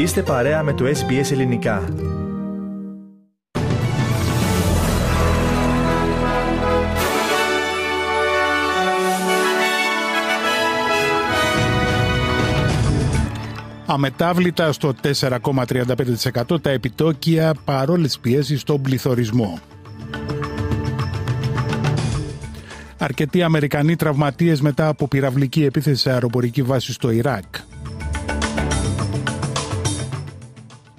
Είστε παρέα με το SBS Ελληνικά. Αμετάβλητα στο 4,35% τα επιτόκια παρόλες πιέσεις στον πληθωρισμό. Αρκετοί Αμερικανοί τραυματίες μετά από πυραυλική επίθεση σε αεροπορική βάση στο Ιράκ.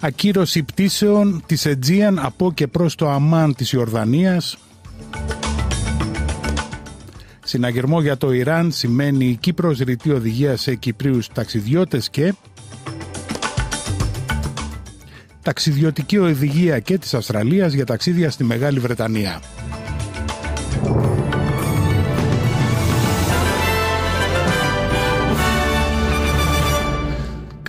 ακύρωση πτήσεων της Αιτζίαν από και προς το Αμάν της Ιορδανίας. Συναγερμό για το Ιράν σημαίνει η Κύπρος ρητή οδηγία σε Κυπρίους ταξιδιώτες και ταξιδιωτική οδηγία και της Αυστραλίας για ταξίδια στη Μεγάλη Βρετανία.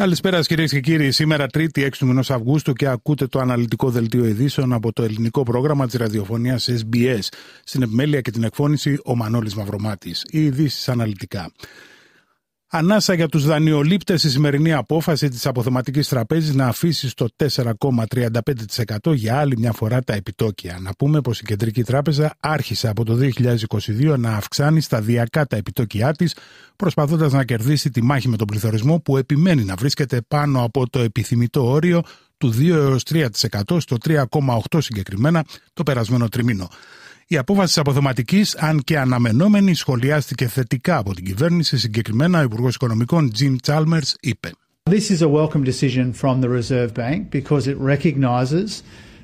Καλησπέρα κυρίες και κύριοι. Τρίτη 6 του μηνός Αυγούστου, και ακούτε το αναλυτικό δελτίο ειδήσεων από το ελληνικό πρόγραμμα της ραδιοφωνίας SBS. Στην επιμέλεια και την εκφώνηση, ο Μανώλης Μαυρομάτης. Οι ειδήσεις αναλυτικά. Ανάσα για τους δανειολήπτες η σημερινή απόφαση της αποθεματικής τραπέζης να αφήσει στο 4,35% για άλλη μια φορά τα επιτόκια. Να πούμε πως η Κεντρική Τράπεζα άρχισε από το 2022 να αυξάνει σταδιακά τα επιτόκια της, προσπαθώντας να κερδίσει τη μάχη με τον πληθωρισμό που επιμένει να βρίσκεται πάνω από το επιθυμητό όριο του 2 3% στο 3,8% συγκεκριμένα το περασμένο τριμήνο. Η απόφαση της αποδοματική, αν και αναμενόμενη, σχολιάστηκε θετικά από την κυβέρνηση. Συγκεκριμένα, ο Υπουργός Οικονομικών Jim Chalmers είπε. This is a welcome decision from the Reserve Bank because it recognises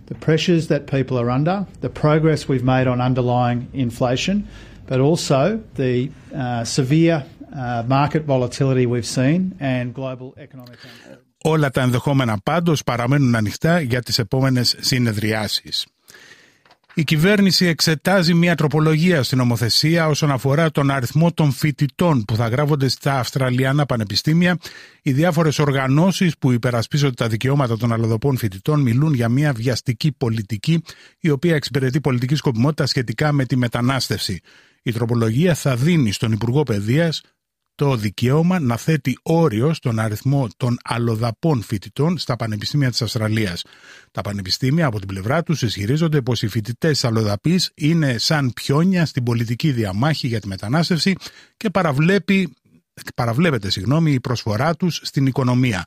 the pressures that people are under, the progress we've made on underlying inflation, but also the uh, severe uh, market volatility we've seen and global economic. Όλα τα ενδεχόμενα πάντως παραμένουν ανοιχτά για τις επόμενες συνεδριάσεις. Η κυβέρνηση εξετάζει μια τροπολογία στην νομοθεσία όσον αφορά τον αριθμό των φοιτητών που θα γράφονται στα Αυστραλιανά πανεπιστήμια. Οι διάφορες οργανώσεις που υπερασπίζονται τα δικαιώματα των αλλοδοπών φοιτητών μιλούν για μια βιαστική πολιτική, η οποία εξυπηρετεί πολιτική σκοπιμότητα σχετικά με τη μετανάστευση. Η τροπολογία θα δίνει στον Υπουργό Παιδείας το δικαίωμα να θέτει όριο στον αριθμό των αλλοδαπών φοιτητών στα πανεπιστήμια της Αυστραλίας. Τα πανεπιστήμια από την πλευρά τους ισχυρίζονται πως οι φοιτητές αλλοδαπή είναι σαν πιόνια στην πολιτική διαμάχη για τη μετανάστευση και παραβλέπει, παραβλέπεται συγγνώμη, η προσφορά τους στην οικονομία.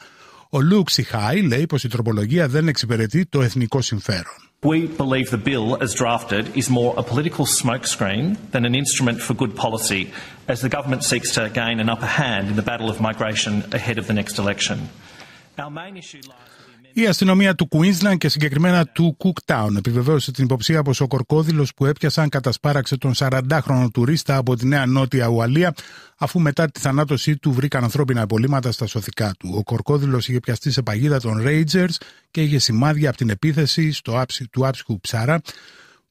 Ο Λουξ Χάι λέει πως η τροπολογία δεν εξυπηρετεί το εθνικό συμφέρον. We believe the bill, as drafted, is more a political smokescreen than an instrument for good policy, as the government seeks to gain an upper hand in the battle of migration ahead of the next election. Η αστυνομία του Κουίνσλαν και συγκεκριμένα του Κουκτάουν επιβεβαίωσε την υποψία πως ο κορκόδηλος που έπιασαν κατασπάραξε τον 40χρονο τουρίστα από τη Νέα Νότια Ουαλία, αφού μετά τη θανάτωσή του βρήκαν ανθρώπινα απολύματα στα σωθικά του. Ο κορκόδηλος είχε πιαστεί σε παγίδα των Ρέιτζερ και είχε σημάδια από την επίθεση στο του άψυχου ψάρα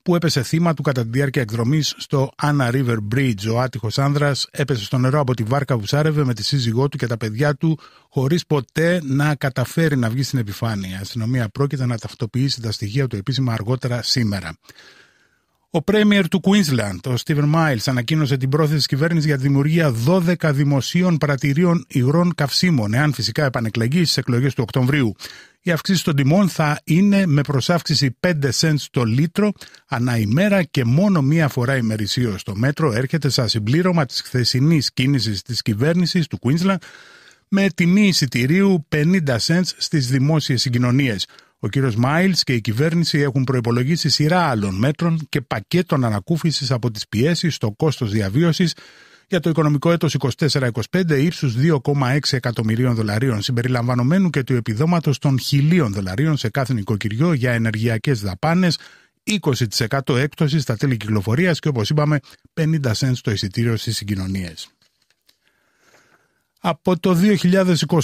που έπεσε θύμα του κατά τη διάρκεια εκδρομής στο Anna River Bridge. Ο άτυχος άνδρας έπεσε στο νερό από τη βάρκα που σαρευε με τη σύζυγό του και τα παιδιά του, χωρίς ποτέ να καταφέρει να βγει στην επιφάνεια. Η αστυνομία πρόκειται να ταυτοποιήσει τα στοιχεία του επίσημα αργότερα σήμερα. Ο πρέμιερ του Queensland, ο Στίβεν Miles, ανακοίνωσε την πρόθεση της κυβέρνησης για τη δημιουργία 12 δημοσίων πρατηρίων υγρών καυσίμων, εάν φυσικά επανεκλεγεί στις εκλογές του Οκτωβρίου. Η αυξήση των τιμών θα είναι με προσάυξηση 5 cents το λίτρο ανά ημέρα και μόνο μία φορά ημερησίως. Το μέτρο έρχεται σαν συμπλήρωμα της χθεσινής κίνησης της κυβέρνησης του Queensland με τιμή εισιτηρίου 50 cents στις δημόσιες συγκοινωνίες. Ο κύριος Μάιλς και η κυβέρνηση έχουν προϋπολογίσει σειρά άλλων μέτρων και πακέτων ανακούφισης από τις πιέσεις στο κόστος διαβίωσης για το οικονομικό έτος 24-25 ύψους 2,6 εκατομμυρίων δολαρίων συμπεριλαμβανομένου και του επιδόματος των χιλίων δολαρίων σε κάθε νοικοκυριό για ενεργειακές δαπάνες 20% έκπτωσης στα τέλη κυκλοφορίας και όπως είπαμε 50 cents το εισιτήριο στις συγκοινωνίες. Από το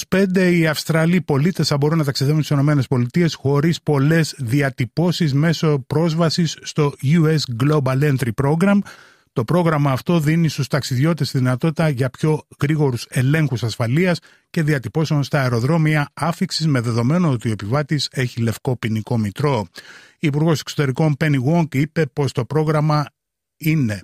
2025 οι Αυστραλοί πολίτες θα μπορούν να ταξιδεύουν στις ΗΠΑ χωρίς πολλές διατυπώσεις μέσω πρόσβασης στο US Global Entry Program. Το πρόγραμμα αυτό δίνει στους ταξιδιώτες τη δυνατότητα για πιο γρήγορους ελέγχους ασφαλείας και διατυπώσεων στα αεροδρόμια άφηξης με δεδομένο ότι ο επιβάτης έχει λευκό ποινικό μητρό. Ο Υπουργός Εξωτερικών Penny Wong είπε πως το πρόγραμμα είναι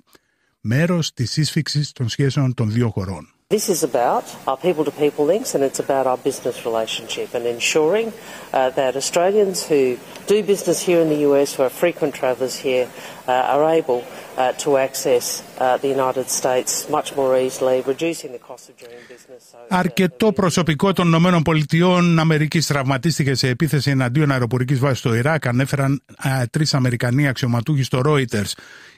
μέρος της σύσφυξης των σχέσεων των δύο χωρών. This is about our people to people links and it's about our business relationship and ensuring uh, that Australians who do business here in the US who are frequent travellers here uh, are able uh, to access uh, the United States much more easily, reducing the cost of doing business. So uh, Αρκετό προσωπικό των Ηνωμένων Πολιτειών Αμερικής τραυματίστηκε σε επίθεση εναντίον αεροπορικής βάσης στο Ιράκ, ανέφεραν α, τρεις Αμερικανοί αξιωματούχοι στο Reuters.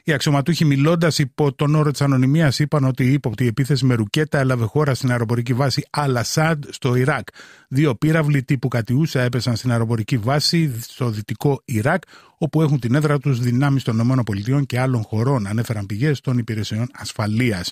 Οι αξιωματούχοι μιλώντας υπό τον όρο της ανωνυμίας είπαν ότι η ύποπτη επίθεση με ρουκέτα έλαβε χώρα στην αεροπορική βάση Αλασάντ στο Ιράκ. Δύο πύραυλοι τύπου Κατιούσα έπεσαν στην αεροπορική βάση στο δυτικό Ιράκ, όπου έχουν την έδρα τους δυνάμεις των ΗΠΑ και άλλων χωρών, ανέφεραν πηγές των υπηρεσιών ασφαλείας.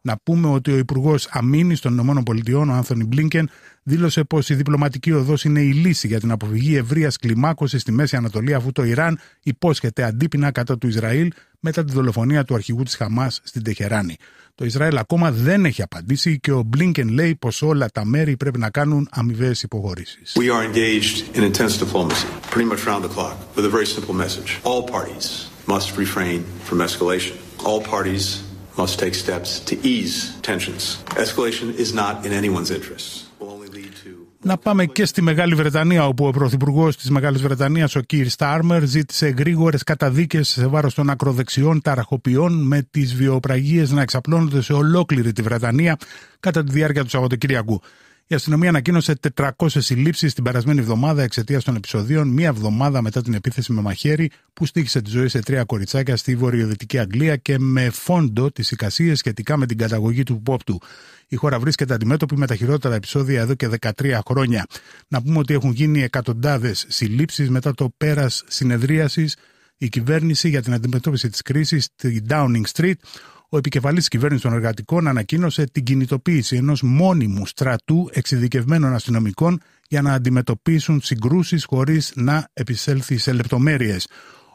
Να πούμε ότι ο Υπουργός Αμήνης των ΗΠΑ, ο Άνθονι Μπλίνκεν, δήλωσε πως η διπλωματική οδός είναι η λύση για την αποφυγή ευρείας κλιμάκωσης στη Μέση Ανατολή, αφού το Ιράν υπόσχεται αντίπεινα κατά του Ισραήλ μετά τη δολοφονία του αρχηγού της Χαμάς στην Τεχεράνη. Το Ισραήλ ακόμα δεν έχει απαντήσει και ο Μπλίνκεν λέει πως όλα τα μέρη πρέπει να κάνουν αμοιβαίε υποχωρήσεις. We are engaged in intense diplomacy, pretty much round the clock, with a very simple message. All parties must refrain from escalation. All parties must take steps to ease tensions. Escalation is not in anyone's interests. Να πάμε και στη Μεγάλη Βρετανία, όπου ο Πρωθυπουργός της Μεγάλης Βρετανίας, ο Κύρ Στάρμερ, ζήτησε γρήγορες καταδίκες σε βάρος των ακροδεξιών ταραχοποιών, με τις βιοπραγίες να εξαπλώνονται σε ολόκληρη τη Βρετανία κατά τη διάρκεια του Σαββατοκύριακου. Η αστυνομία ανακοίνωσε 400 συλλήψεις την περασμένη εβδομάδα εξαιτίας των επεισοδίων, μία εβδομάδα μετά την επίθεση με μαχαίρι που στήχησε τη ζωή σε τρία κοριτσάκια στη βορειοδυτική Αγγλία και με φόντο τις εικασίες σχετικά με την καταγωγή του Πόπτου. Η χώρα βρίσκεται αντιμέτωπη με τα χειρότερα επεισόδια εδώ και 13 χρόνια. Να πούμε ότι έχουν γίνει εκατοντάδες συλλήψεις μετά το πέρας συνεδρίασης η κυβέρνηση για την αντιμετώπιση της κρίσης στη Downing Street ο επικεφαλής κυβέρνησης των εργατικών ανακοίνωσε την κινητοποίηση ενός μόνιμου στρατού εξειδικευμένων αστυνομικών για να αντιμετωπίσουν συγκρούσεις χωρίς να επισέλθει σε λεπτομέρειες.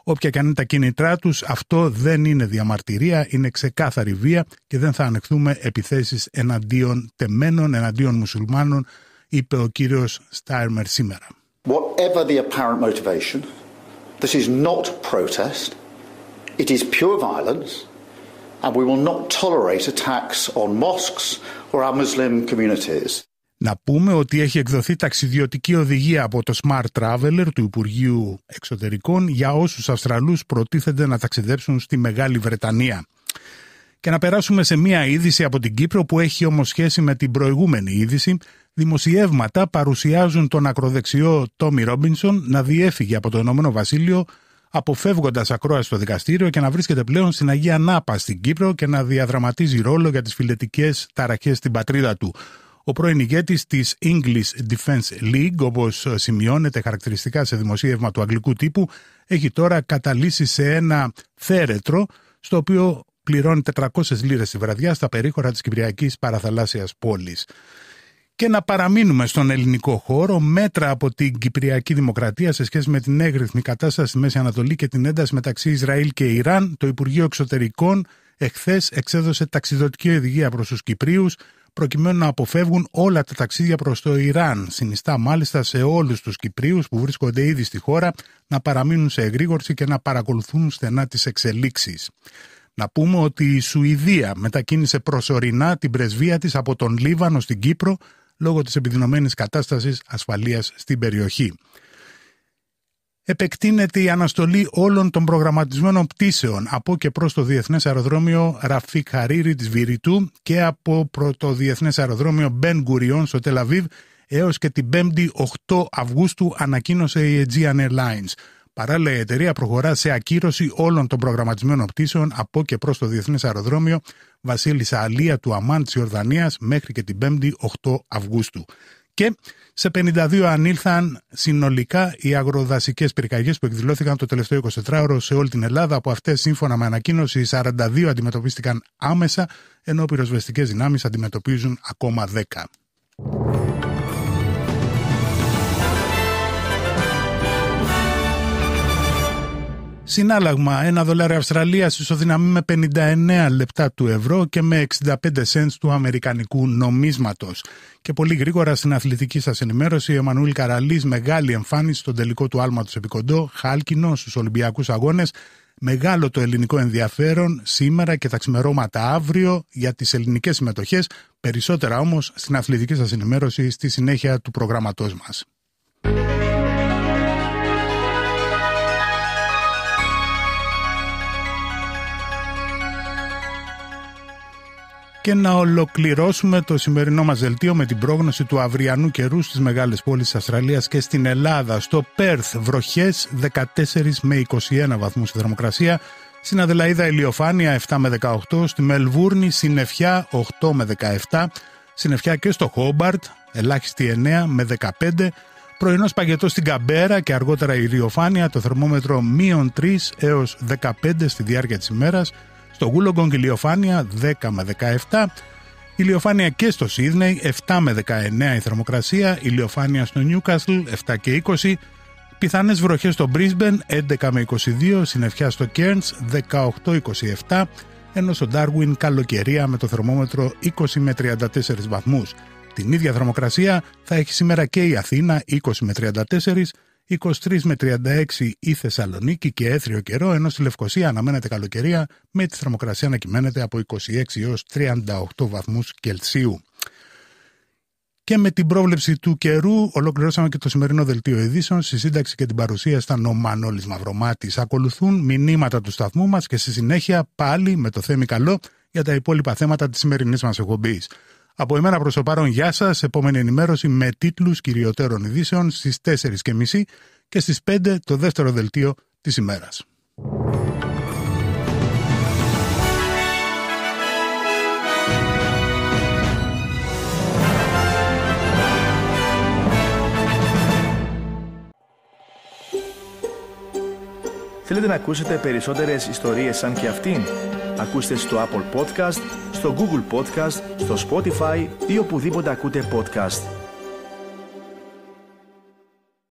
Όποια και αν είναι τα κίνητρά τους, αυτό δεν είναι διαμαρτυρία, είναι ξεκάθαρη βία και δεν θα ανεχθούμε επιθέσεις εναντίον τεμένων, εναντίον μουσουλμάνων, είπε ο κύριος Στάιρμερ σήμερα. Whatever the motivation, protest. violence. Να πούμε ότι έχει εκδοθεί ταξιδιωτική οδηγία από το Smart Traveler του Υπουργείου Εξωτερικών για όσους Αυστραλούς προτίθενται να ταξιδέψουν στη Μεγάλη Βρετανία. Και να περάσουμε σε μία είδηση από την Κύπρο που έχει όμως σχέση με την προηγούμενη είδηση. Δημοσιεύματα παρουσιάζουν τον ακροδεξιό Τόμι Ρόμπινσον να διέφυγε από το Ηνωμένο Βασίλειο αποφεύγοντας ακρόαση στο δικαστήριο και να βρίσκεται πλέον στην Αγία Νάπα στην Κύπρο και να διαδραματίζει ρόλο για τις φιλετικές ταραχές στην πατρίδα του. Ο πρώην ηγέτης της English Defense League, όπως σημειώνεται χαρακτηριστικά σε δημοσίευμα του αγγλικού τύπου, έχει τώρα καταλύσει σε ένα θέρετρο, στο οποίο πληρώνει 400 λίρες τη βραδιά στα περίχωρα της Κυπριακής παραθαλάσσιας Πόλης και να παραμείνουμε στον ελληνικό χώρο. Μέτρα από την Κυπριακή Δημοκρατία σε σχέση με την έγκριθμη κατάσταση στη Μέση Ανατολή και την ένταση μεταξύ Ισραήλ και Ιράν. Το Υπουργείο Εξωτερικών εχθές εξέδωσε ταξιδωτική οδηγία προς τους Κυπρίους, προκειμένου να αποφεύγουν όλα τα ταξίδια προς το Ιράν. Συνιστά μάλιστα σε όλους τους Κυπρίους που βρίσκονται ήδη στη χώρα να παραμείνουν σε εγρήγορση και να παρακολουθούν στενά τις εξελίξεις. Να πούμε ότι η Σουηδία μετακίνησε προσωρινά την πρεσβεία της από τον Λίβανο στην Κύπρο λόγω της επιδεινωμένης κατάστασης ασφαλείας στην περιοχή. Επεκτείνεται η αναστολή όλων των προγραμματισμένων πτήσεων από και προς το Διεθνές Αεροδρόμιο Ραφίκ Χαρίρι της Βηρητού και από το Διεθνές Αεροδρόμιο Μπεν Γκουριόν στο Τελαβίβ έως και την 5η 8 Αυγούστου ανακοίνωσε η Aegean Airlines. Παράλληλα, η εταιρεία προχωρά σε ακύρωση όλων των προγραμματισμένων πτήσεων από και προς το Διεθνές Αεροδρόμιο Βασίλισσα Αλία του Αμάν της Ιορδανίας μέχρι και την 5η 8 Αυγούστου. Και σε 52 ανήλθαν συνολικά οι αγροδασικές πυρκαγιές που εκδηλώθηκαν το τελευταίο 24ωρο σε όλη την Ελλάδα. Από αυτές σύμφωνα με ανακοίνωση, 42 αντιμετωπίστηκαν άμεσα, ενώ πυροσβεστικές δυνάμεις αντιμετωπίζουν ακόμα 10. Συνάλλαγμα, ένα δολάριο Αυστραλίας ισοδυναμεί με 59 λεπτά του ευρώ και με 65 cents του αμερικανικού νομίσματος. Και πολύ γρήγορα στην αθλητική σας ενημέρωση, ο Εμμανουήλ Καραλής μεγάλη εμφάνιση στον τελικό του άλματος επικοντό, χάλκινο στους Ολυμπιακούς Αγώνες, Μεγάλο το ελληνικό ενδιαφέρον σήμερα και τα ξημερώματα αύριο για τις ελληνικές συμμετοχές, περισσότερα όμως στην αθλητική σας ενημέρωση στη συνέχεια του προγραμματός μας. και να ολοκληρώσουμε το σημερινό μας δελτίο με την πρόγνωση του αυριανού καιρού στις μεγάλες πόλεις της Αυστραλίας και στην Ελλάδα. Στο Πέρθ βροχές 14 με 21 βαθμούς η θερμοκρασία, στην Αδελαίδα ηλιοφάνεια 7 με 18, στη Μελβούρνη συννεφιά 8 με 17, συννεφιά και στο Χόμπαρτ ελάχιστη 9 με 15, Πρωινό παγετό στην Καμπέρα και αργότερα η το θερμόμετρο μείον 3 έως 15 στη διάρκεια της ημέρας, στο Γούλογκογκ ηλιοφάνεια 10 με 17, ηλιοφάνεια και στο Σίδνεϊ 7 με 19 η θερμοκρασία, ηλιοφάνεια στο Νιούκασλ 7 και 20, πιθανές βροχές στο Μπρίσμπεν 11 με 22, συννεφιά στο Κέρνς 18-27, ενώ στο Ντάρουιν καλοκαιρία με το θερμόμετρο 20 με 34 βαθμούς. Την ίδια θερμοκρασία θα έχει σήμερα και η Αθήνα 20 με 34, 23 με 36 η Θεσσαλονίκη και έθριο καιρό, ενώ στη Λευκοσία αναμένεται καλοκαιρία με τη θερμοκρασία να κυμαίνεται από 26 έως 38 βαθμούς Κελσίου. Και με την πρόβλεψη του καιρού ολοκληρώσαμε και το σημερινό δελτίο ειδήσεων. Στη σύνταξη και την παρουσία ήταν ο Μανώλης Μαυρομάτης. Ακολουθούν μηνύματα του σταθμού μας και στη συνέχεια πάλι με το Θέμη Καλό για τα υπόλοιπα θέματα της σημερινής μας εκπομπής. Από εμένα προς το παρόν, γεια σας. Επόμενη ενημέρωση με τίτλους κυριωτέρων ειδήσεων στις 4.30 και στις 5 το δεύτερο δελτίο της ημέρας. Θέλετε να ακούσετε περισσότερες ιστορίες σαν και αυτήν? Ακούστε στο Apple Podcast, στο Google Podcast, στο Spotify ή οπουδήποτε ακούτε podcast.